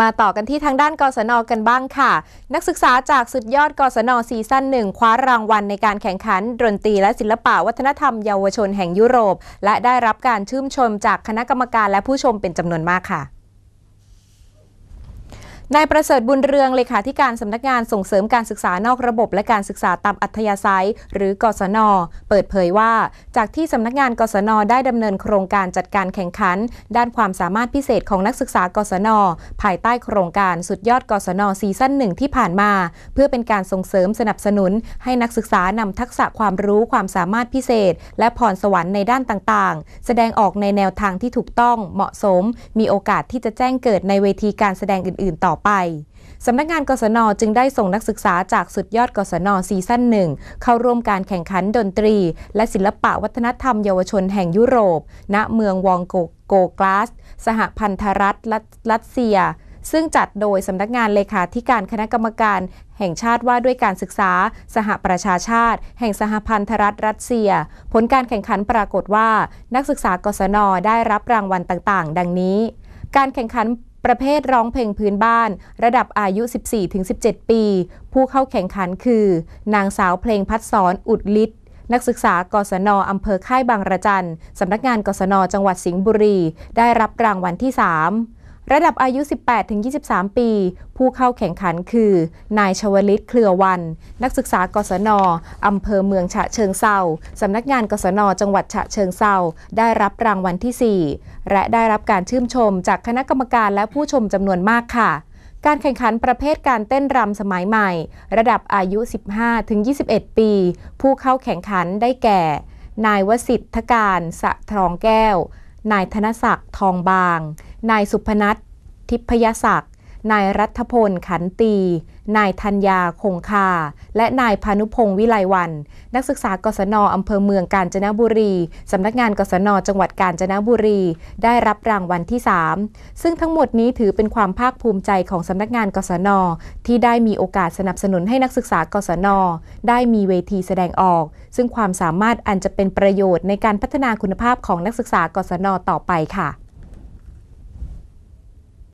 มาต่อกันที่ทางด้านกศนกันบ้างค่ะ นักศึกษาจากสุดยอดกศนซีซั่นหนึ่งคว้ารางวัลในการแข่งขัน ดนตรีและศิลปะวัฒนธรรมเยาวชนแห่งยุโรป และได้รับการชื่นชมจากคณะกรรมการและผู้ชมเป็นจำนวนมากค่ะนายประเสริฐบุญเรืองเลขาธิการสำนักงานส่งเสริมการศึกษานอกระบบและการศึกษาตามอัธยาศัย หรือกศน เปิดเผยว่า จากที่สำนักงานกศน ได้ดำเนินโครงการจัดการแข่งขัน ด้านความสามารถพิเศษของนักศึกษากศน ภายใต้โครงการสุดยอดกศนซีซั่นหนึ่งที่ผ่านมา เพื่อเป็นการส่งเสริมสนับสนุน ให้นักศึกษานำทักษะความรู้ความสามารถพิเศษ และพรสวรรค์ในด้านต่างๆ แสดงออกในแนวทางที่ถูกต้องเหมาะสม มีโอกาสที่จะแจ้งเกิดในเวทีการแสดงอื่นๆต่อไปสำนักงานกศนจึงได้ส่งนักศึกษาจากสุดยอดกศนซีซั่นหนึ่งเข้าร่วมการแข่งขันดนตรี และศิลปะวัฒนธรรมเยาวชนแห่งยุโรป ณเมืองวองโกโกกลาส สหพันธรัฐรัสเซีย ซึ่งจัดโดยสำนักงานเลขาธิการคณะกรรมการแห่งชาติว่าด้วยการศึกษาสหประชาชาติ แห่งสหพันธรัฐรัสเซีย ผลการแข่งขันปรากฏว่า นักศึกษากศนได้รับรางวัลต่าง ๆ ดังนี้ การแข่งขันประเภทร้องเพลงพื้นบ้าน ระดับอายุ 14-17 ปี ผู้เข้าแข่งขันคือ นางสาวเพลงพัดสอนอุดลิศนักศึกษากศนอำเภอค่ายบางระจัน สำนักงานกศน จังหวัดสิงห์บุรี ได้รับรางวัลที่ 3ระดับอายุ 18-23 ปี ผู้เข้าแข่งขันคือ นายชวลิตเคลือวัน นักศึกษากศนอำเภอเมืองฉะเชิงเซาสำนักงานกศน จังหวัดฉะเชิงเซาได้รับรางวัลที่ 4 และได้รับการชื่นชม จากคณะกรรมการและผู้ชมจำนวนมากค่ะ การแข่งขันประเภทการเต้นรำสมัยใหม่ ระดับอายุ 15-21 ปี ผู้เข้าแข่งขันได้แก่ นายวสิทธการ สะทองแก้ว นายธนศักดิ์ทองบางนายสุพนัททิพยศักดิ์ นายรัฐพลขันตี นายธัญญาคงคา และนายพานุพงศ์วิไลวัน นักศึกษากศนอำเภอเมืองกาญจนบุรีสำนักงานกศนจังหวัดกาญจนบุรี ได้รับรางวัลที่ 3 ซึ่งทั้งหมดนี้ถือเป็นความภาคภูมิใจของสำนักงานกศนที่ได้มีโอกาสสนับสนุนให้นักศึกษากศนได้มีเวทีแสดงออก ซึ่งความสามารถอันจะเป็นประโยชน์ในการพัฒนาคุณภาพของนักศึกษากศนต่อไปค่ะ